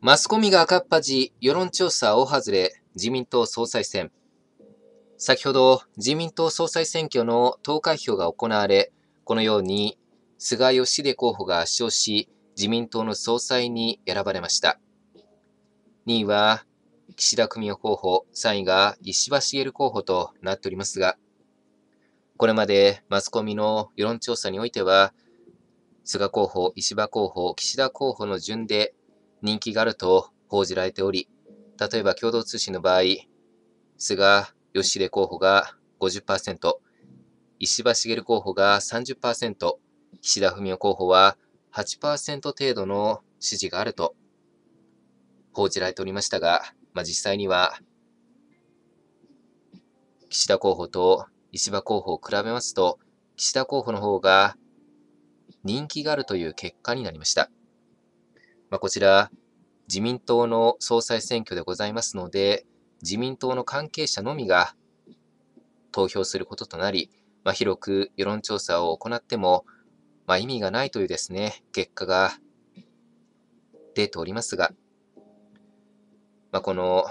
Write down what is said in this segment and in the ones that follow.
マスコミが赤っ端、世論調査大外れ、自民党総裁選。先ほど自民党総裁選挙の投開票が行われ、このように菅義偉候補が圧勝し、自民党の総裁に選ばれました。2位は岸田文雄候補、3位が石破茂候補となっておりますが、これまでマスコミの世論調査においては、菅候補、石破候補、岸田候補の順で人気があると報じられており、例えば共同通信の場合、菅義偉候補が50%、石破茂候補が30%、岸田文雄候補は8%程度の支持があると報じられておりましたが、まあ、実際には岸田候補と石破候補を比べますと、岸田候補の方が人気があるという結果になりました。まあ、こちら、自民党の総裁選挙でございますので、自民党の関係者のみが投票することとなり、まあ、広く世論調査を行っても、まあ、意味がないというですね、結果が出ておりますが、まあ、この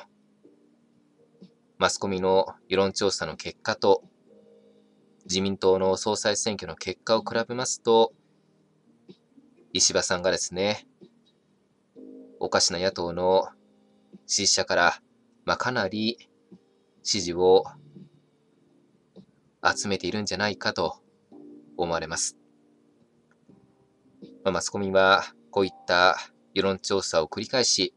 マスコミの世論調査の結果と自民党の総裁選挙の結果を比べますと、石破さんがですね、おかしな野党の支持者から、まあ、かなり支持を集めているんじゃないかと思われます。まあ、マスコミはこういった世論調査を繰り返し、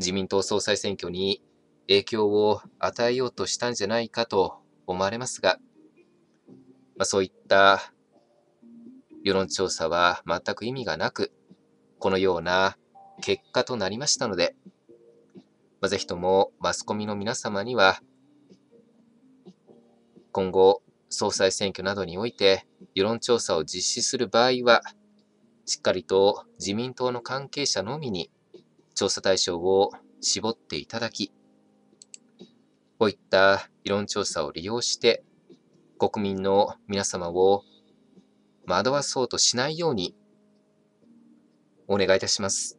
自民党総裁選挙に影響を与えようとしたんじゃないかと思われますが、まあ、そういった世論調査は全く意味がなく、このような結果となりましたので、まあ、ぜひともマスコミの皆様には、今後、総裁選挙などにおいて世論調査を実施する場合は、しっかりと自民党の関係者のみに調査対象を絞っていただき、こういった世論調査を利用して、国民の皆様を惑わそうとしないようにお願いいたします。